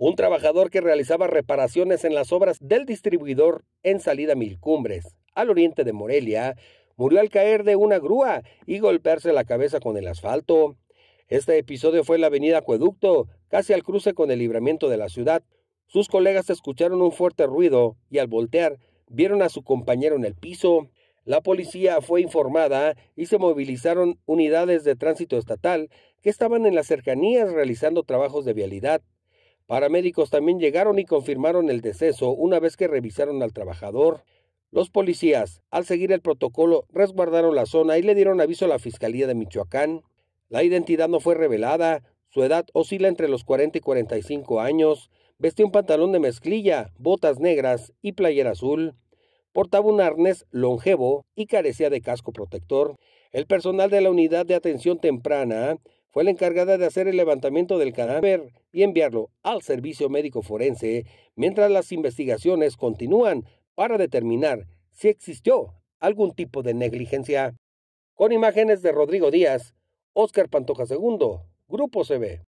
un trabajador que realizaba reparaciones en las obras del distribuidor en salida Mil Cumbres, al oriente de Morelia, murió al caer de una grúa y golpearse la cabeza con el asfalto. Este episodio fue en la avenida Acueducto, casi al cruce con el libramiento de la ciudad. Sus colegas escucharon un fuerte ruido y al voltear vieron a su compañero en el piso. La policía fue informada y se movilizaron unidades de tránsito estatal que estaban en las cercanías realizando trabajos de vialidad. Paramédicos también llegaron y confirmaron el deceso una vez que revisaron al trabajador. Los policías, al seguir el protocolo, resguardaron la zona y le dieron aviso a la Fiscalía de Michoacán. La identidad no fue revelada, su edad oscila entre los 40 y 45 años, vestía un pantalón de mezclilla, botas negras y playera azul, portaba un arnés longevo y carecía de casco protector. El personal de la unidad de atención temprana fue la encargada de hacer el levantamiento del cadáver y enviarlo al servicio médico forense, mientras las investigaciones continúan para determinar si existió algún tipo de negligencia. Con imágenes de Rodrigo Díaz, Oscar Pantoja II, Grupo CB.